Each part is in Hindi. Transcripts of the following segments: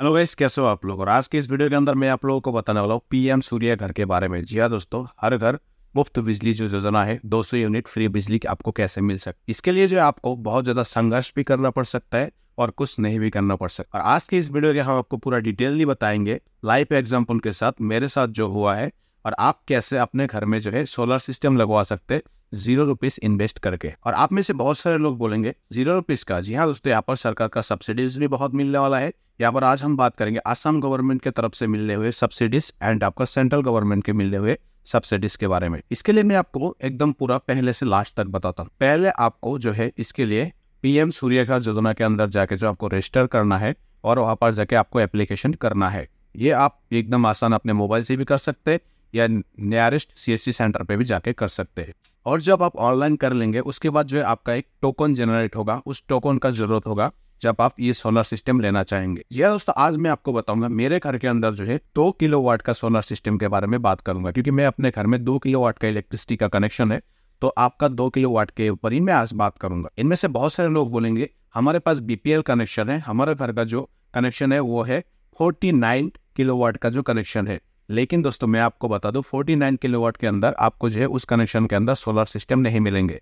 हेलो गाइस कैसे हो आप लोग और आज के इस वीडियो के अंदर मैं आप लोगों को बताने वाला हूँ पीएम सूर्य घर के बारे में जी हाँ दोस्तों हर घर मुफ्त बिजली जो योजना है 200 यूनिट फ्री बिजली आपको कैसे मिल सकती है इसके लिए जो आपको बहुत ज़्यादा संघर्ष भी करना पड़ सकता है और कुछ नहीं भी करना पड़ सकता और आज के इस वीडियो के हम आपको पूरा नहीं बताएंगे लाइव एग्जाम्पल के साथ मेरे साथ जो हुआ है और आप कैसे अपने घर में जो है सोलर सिस्टम लगवा सकते जीरो रुपीस इन्वेस्ट करके और आप में से बहुत सारे लोग बोलेंगे जीरो रुपीस का जी हाँ दोस्तों यहाँ पर सरकार का सब्सिडीज भी बहुत मिलने वाला है यहाँ पर आज हम बात करेंगे आसाम गवर्नमेंट के तरफ से मिलने हुए सब्सिडीज एंड आपका सेंट्रल गवर्नमेंट के मिलने हुए सब्सिडीज के बारे में इसके लिए मैं आपको एकदम पूरा पहले से लास्ट तक बताता हूँ पहले आपको जो है इसके लिए पीएम सूर्यघर योजना के अंदर जाके जो आपको रजिस्टर करना है और वहां पर जाके आपको एप्लीकेशन करना है ये आप एकदम आसान अपने मोबाइल से भी कर सकते हैं या नियरेस्ट सी सेंटर पे भी जाके कर सकते हैं और जब आप ऑनलाइन कर लेंगे उसके बाद जो है आपका एक टोकन जनरेट होगा उस टोकन का जरूरत होगा जब आप ये सोलर सिस्टम लेना चाहेंगे यह दोस्तों आज मैं आपको बताऊंगा मेरे घर के अंदर जो है दो किलो वाट का सोलर सिस्टम के बारे में बात करूंगा क्योंकि मैं अपने घर में दो किलो वाट का इलेक्ट्रिसिटी का कनेक्शन है तो आपका दो किलो वाट के ऊपर ही मैं आज बात करूंगा इनमें से बहुत सारे लोग बोलेंगे हमारे पास बीपीएल कनेक्शन है हमारे घर का जो कनेक्शन है वो है फोर्टी नाइन किलो वाट का जो कनेक्शन है लेकिन दोस्तों मैं आपको बता दूं किलो वाट के अंदर आपको जो है उस कनेक्शन के अंदर सोलर सिस्टम नहीं मिलेंगे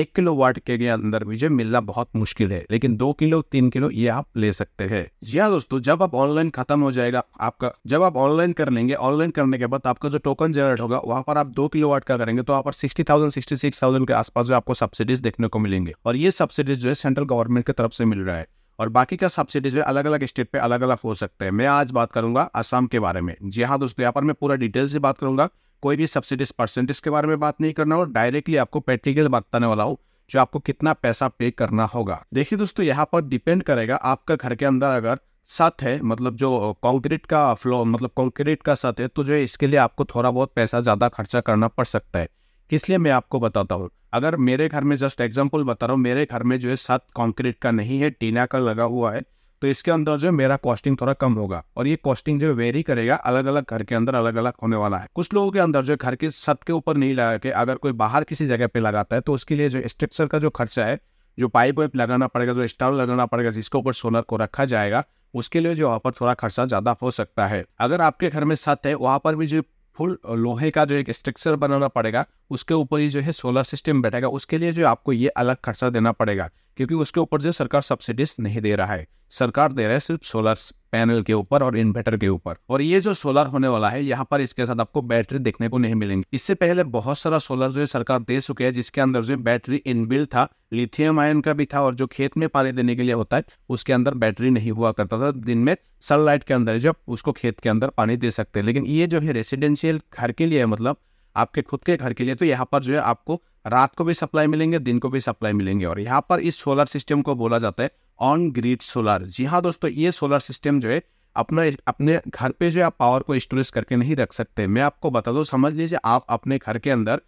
एक किलो वाट के अंदर मुझे मिलना बहुत मुश्किल है लेकिन दो किलो तीन किलो ये आप ले सकते हैं जी हाँ दोस्तों जब आप ऑनलाइन खत्म हो जाएगा आपका जब आप ऑनलाइन कर लेंगे ऑनलाइन करने के बाद आपका जो टोकन जनरेट होगा वहां पर आप दो किलो वाट का करेंगे तो वहाँ पर sixty thousand sixty six thousand के आसपास आपको सब्सिडीज देखने को मिलेंगे और ये सब्सिडीज जो है सेंट्रल गवर्नमेंट की तरफ से मिल रहा है और बाकी का सब्सिडीज अलग अलग स्टेट पे अलग अलग हो सकते हैं मैं आज बात करूंगा असम के बारे में जी हाँ दोस्तों यहाँ पर मैं पूरा डिटेल से बात करूंगा कोई भी सब्सिडीज परसेंटेज के बारे में बात नहीं करना और डायरेक्टली आपको पेट्रिकल बताने वाला हूँ जो आपको कितना पैसा पे करना होगा देखिए दोस्तों यहाँ पर डिपेंड करेगा आपका घर के अंदर अगर सत है मतलब जो कंक्रीट का फ्लो मतलब कंक्रीट का सत है तो जो इसके लिए आपको थोड़ा बहुत पैसा ज़्यादा खर्चा करना पड़ सकता है किस लिए मैं आपको बताता हूँ अगर मेरे घर में जस्ट एग्जाम्पल बता रहा हूँ मेरे घर में जो है सत कंक्रीट का नहीं है टीना का लगा हुआ है तो इसके अंदर जो मेरा कॉस्टिंग थोड़ा कम होगा और ये कॉस्टिंग जो वेरी करेगा अलग अलग घर के अंदर अलग अलग होने वाला है कुछ लोगों के अंदर जो घर के छत के ऊपर नहीं लगा के अगर कोई बाहर किसी जगह पे लगाता है तो उसके लिए जो स्ट्रक्चर का जो खर्चा है जो पाइप वाइप लगाना पड़ेगा जो स्टॉल लगाना पड़ेगा जिसके ऊपर सोलर को रखा जाएगा उसके लिए जो वहाँ पर थोड़ा खर्चा ज़्यादा हो सकता है अगर आपके घर में छत है वहाँ पर भी जो फुल लोहे का जो एक स्ट्रक्चर बनाना पड़ेगा उसके ऊपर ही जो है सोलर सिस्टम बैठेगा उसके लिए जो आपको ये अलग खर्चा देना पड़ेगा क्योंकि उसके ऊपर जो सरकार सब्सिडीज नहीं दे रहा है सरकार दे रहा है सिर्फ सोलर पैनल के ऊपर और इन्वर्टर के ऊपर और ये जो सोलर होने वाला है यहाँ पर इसके साथ आपको बैटरी देखने को नहीं मिलेंगी इससे पहले बहुत सारा सोलर जो है सरकार दे चुके हैं जिसके अंदर जो बैटरी इनबिल्ड था लिथियम आयन का भी था और जो खेत में पानी देने के लिए होता है उसके अंदर बैटरी नहीं हुआ करता था दिन में सनलाइट के अंदर जब उसको खेत के अंदर पानी दे सकते हैं लेकिन ये जो है रेसिडेंशियल घर के लिए मतलब आपके खुद के घर के लिए तो यहाँ पर जो है आपको रात को भी सप्लाई मिलेंगे दिन को भी सप्लाई मिलेंगे और यहाँ पर इस सोलर सिस्टम को बोला जाता है ऑन ग्रीड सोलर जी हाँ दोस्तों ये सोलर सिस्टम जो है अपना अपने घर पे जो आप पावर को स्टोरेज करके नहीं रख सकते मैं आपको बता दूँ समझ लीजिए आप अपने घर के अंदर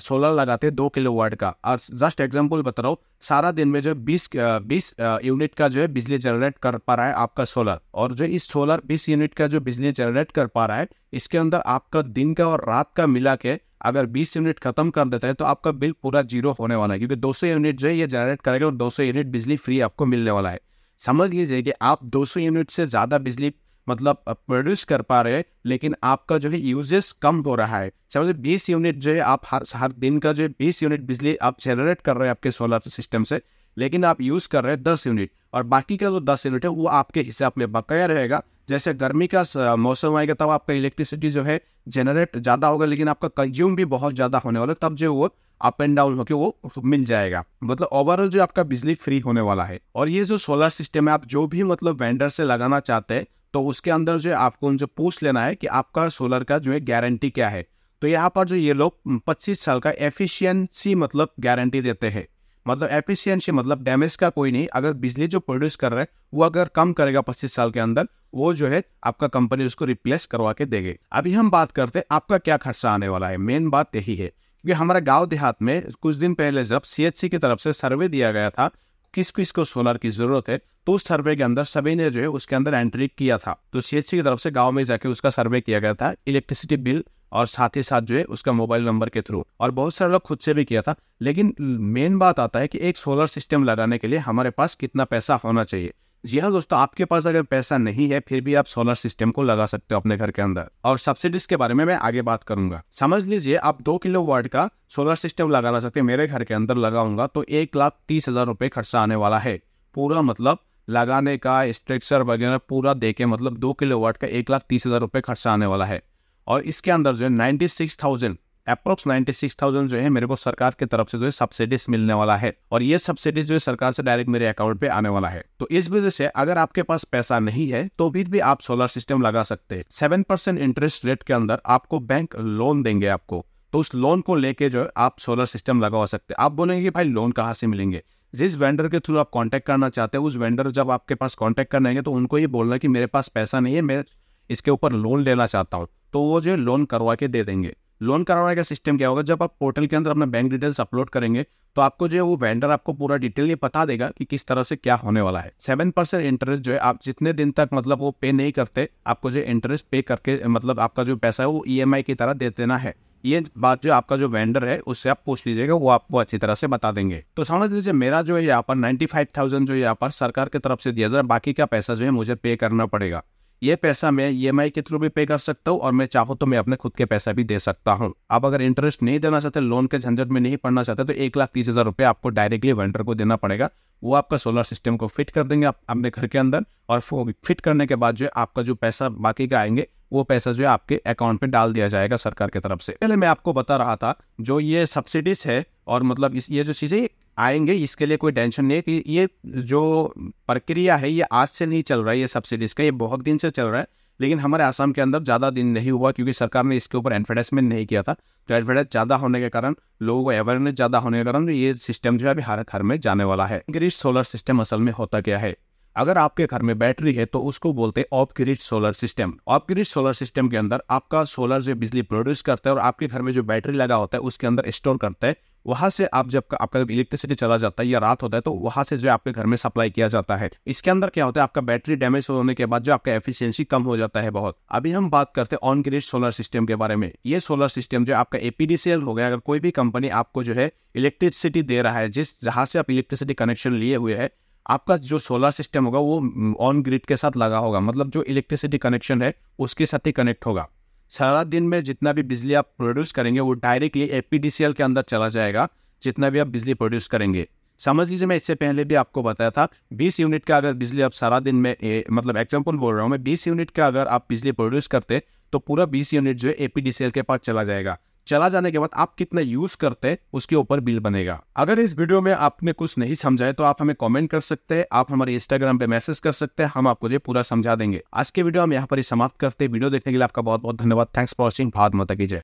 सोलर लगाते हैं दो किलो वाट का और जस्ट एग्जाम्पल बता रहा हूँ सारा दिन में जो बीस बीस यूनिट का जो है बिजली जनरेट कर पा रहा है आपका सोलर और जो इस सोलर बीस यूनिट का जो बिजली जनरेट कर पा रहा है इसके अंदर आपका दिन का और रात का मिला के अगर 20 यूनिट खत्म कर देता है तो आपका बिल पूरा जीरो होने वाला है क्योंकि 200 यूनिट जो है ये जनरेट करेगा और 200 यूनिट बिजली फ्री आपको मिलने वाला है समझ लीजिए कि आप 200 यूनिट से ज़्यादा बिजली मतलब प्रोड्यूस कर पा रहे हैं लेकिन आपका जो है यूजेस कम हो रहा है समझ बीस यूनिट जो है आप हर हर दिन का जो है बीस यूनिट बिजली आप जनरेट कर रहे हैं आपके सोलर सिस्टम से लेकिन आप यूज़ कर रहे हैं दस यूनिट और बाकी का जो दस यूनिट है वो आपके हिसाब में बकाया रहेगा जैसे गर्मी का मौसम आएगा तब आपका इलेक्ट्रिसिटी जो है जनरेट ज़्यादा होगा लेकिन आपका कंज्यूम भी बहुत ज़्यादा होने वाला है तब जो वो अप एंड डाउन होकर वो मिल जाएगा मतलब ओवरऑल जो आपका बिजली फ्री होने वाला है और ये जो सोलर सिस्टम है आप जो भी मतलब वेंडर से लगाना चाहते हैं तो उसके अंदर जो आपको उनसे पूछ लेना है कि आपका सोलर का जो है गारंटी क्या है तो यहाँ पर जो ये लोग पच्चीस साल का एफिशिएंसी मतलब गारंटी देते हैं मतलब एफिशिएंसी मतलब डैमेज का कोई नहीं अगर बिजली जो प्रोड्यूस कर रहा है वो अगर कम करेगा पच्चीस साल के अंदर वो जो है आपका कंपनी उसको रिप्लेस करवा के देगी अभी हम बात करते हैं आपका क्या खर्चा आने वाला है मेन बात यही है क्योंकि हमारे गांव देहात में कुछ दिन पहले जब सीएचसी की तरफ से सर्वे दिया गया था किस किस को सोलर की जरूरत है तो उस सर्वे के अंदर सभी ने जो है उसके अंदर एंट्री किया था तो सी की तरफ से गाँव में जाके उसका सर्वे किया गया था इलेक्ट्रिसिटी बिल और साथ ही साथ जो है उसका मोबाइल नंबर के थ्रू और बहुत सारे लोग खुद से भी किया था लेकिन मेन बात आता है कि एक सोलर सिस्टम लगाने के लिए हमारे पास कितना पैसा होना चाहिए जी हाँ दोस्तों आपके पास अगर पैसा नहीं है फिर भी आप सोलर सिस्टम को लगा सकते हो अपने घर के अंदर और सब्सिडीज के बारे में मैं आगे बात करूंगा समझ लीजिए आप दो किलो वाट का सोलर सिस्टम लगाना चाहते हैं मेरे घर के अंदर लगाऊंगा तो एक लाख तीस हजार रुपये खर्चा आने वाला है पूरा मतलब लगाने का स्ट्रक्चर वगैरह पूरा दे के मतलब दो किलो वाट का एक लाख तीस हजार रुपये खर्चा आने वाला है और इसके अंदर जो है नाइन्टी सिक्स थाउजेंड अप्रोक्स 96,000 जो है मेरे को सरकार की तरफ से जो है सब्सिडीज मिलने वाला है और ये सब्सिडीज जो है सरकार से डायरेक्ट मेरे अकाउंट पे आने वाला है तो इस वजह से अगर आपके पास पैसा नहीं है तो फिर भी, आप सोलर सिस्टम लगा सकते हैं सेवन परसेंट इंटरेस्ट रेट के अंदर आपको बैंक लोन देंगे आपको तो उस लोन को लेके जो है आप सोलर सिस्टम लगा सकते हैं आप बोलेंगे कि भाई लोन कहाँ से मिलेंगे जिस वेंडर के थ्रू आप कॉन्टेक्ट करना चाहते हैं उस वेंडर जब आपके पास कॉन्टेक्ट करना है तो उनको ये बोलना कि मेरे पास पैसा नहीं है मैं इसके ऊपर लोन लेना चाहता हूँ तो वो जो लोन करवा के दे देंगे लोन कराने का सिस्टम क्या होगा जब आप पोर्टल के अंदर अपना बैंक डिटेल्स अपलोड करेंगे तो आपको जो है वो वेंडर आपको पूरा डिटेल ये बता देगा कि किस तरह से क्या होने वाला है सेवन परसेंट इंटरेस्ट जो है आप जितने दिन तक मतलब वो पे नहीं करते आपको जो इंटरेस्ट पे करके मतलब आपका जो पैसा है वो ई e की तरह दे देना है ये बात जो आपका जो वेंडर है उससे आप पूछ लीजिएगा वो आपको अच्छी तरह से बता देंगे तो समझ लीजिए मेरा जो है यहाँ पर नाइन्टी फाइव थाउजेंड जो यहाँ पर सरकार की तरफ से दिया जाए बाकी का पैसा जो है मुझे पे करना पड़ेगा ये पैसा मैं ई e के थ्रू भी पे कर सकता हूँ और मैं चाहूँ तो मैं अपने खुद के पैसा भी दे सकता हूँ आप अगर इंटरेस्ट नहीं देना चाहते लोन के झंझट में नहीं पड़ना चाहते तो एक लाख तीस हज़ार रुपये आपको डायरेक्टली वेंडर को देना पड़ेगा वो आपका सोलर सिस्टम को फिट कर देंगे आप अपने घर के अंदर और फिट करने के बाद जो है आपका जो पैसा बाकी का आएंगे वो पैसा जो है आपके अकाउंट में डाल दिया जाएगा सरकार की तरफ से पहले मैं आपको बता रहा था जो ये सब्सिडीज है और मतलब इस ये जो चीज़ें आएंगे इसके लिए कोई टेंशन नहीं है कि ये जो प्रक्रिया है ये आज से नहीं चल रहा है ये सब्सिडीज़ का ये बहुत दिन से चल रहा है लेकिन हमारे आसाम के अंदर ज़्यादा दिन नहीं हुआ क्योंकि सरकार ने इसके ऊपर एडवर्टाइजमेंट नहीं किया था तो एडवर्टाइज ज़्यादा होने के कारण लोगों को अवेयरनेस ज़्यादा होने के कारण ये सिस्टम जो है अभी हर घर में जाने वाला है ग्रीड सोलर सिस्टम असल में होता क्या है अगर आपके घर में बैटरी है तो उसको बोलते हैं off grid solar system off grid solar system के अंदर आपका सोलर जो बिजली प्रोड्यूस करता है और आपके घर में जो बैटरी लगा होता है उसके अंदर स्टोर करता है वहां से आप जब आपका जब इलेक्ट्रिसिटी चला जाता है या रात होता है तो वहां से जो आपके घर में सप्लाई किया जाता है इसके अंदर क्या होता है आपका बैटरी डैमेज होने के बाद जो आपका एफिशिएंसी कम हो जाता है बहुत अभी हम बात करते हैं ऑन ग्रिड सोलर सिस्टम के बारे में ये सोलर सिस्टम जो आपका एपीडीसीएल हो गया अगर कोई भी कंपनी आपको जो है इलेक्ट्रिसिटी दे रहा है जिस जहाँ से आप इलेक्ट्रिसिटी कनेक्शन लिए हुए है आपका जो सोलर सिस्टम होगा वो ऑन ग्रिड के साथ लगा होगा मतलब जो इलेक्ट्रिसिटी कनेक्शन है उसके साथ ही कनेक्ट होगा सारा दिन में जितना भी बिजली आप प्रोड्यूस करेंगे वो डायरेक्टली ए के अंदर चला जाएगा जितना भी आप बिजली प्रोड्यूस करेंगे समझ लीजिए मैं इससे पहले भी आपको बताया था 20 यूनिट का अगर बिजली आप सारा दिन में ए, मतलब एग्जाम्पल बोल रहा हूँ मैं 20 यूनिट का अगर आप बिजली प्रोड्यूस करते तो पूरा 20 यूनिट जो है एपीडीसीएल के पास चला जाएगा चला जाने के बाद आप कितना यूज करते हैं उसके ऊपर बिल बनेगा अगर इस वीडियो में आपने कुछ नहीं समझाए तो आप हमें कमेंट कर सकते हैं आप हमारे इंस्टाग्राम पे मैसेज कर सकते हैं हम आपको ये पूरा समझा देंगे आज के वीडियो हम यहाँ पर ही समाप्त करते हैं वीडियो देखने के लिए आपका बहुत बहुत धन्यवाद थैंक्स फॉर वॉचिंग भारत माता की जय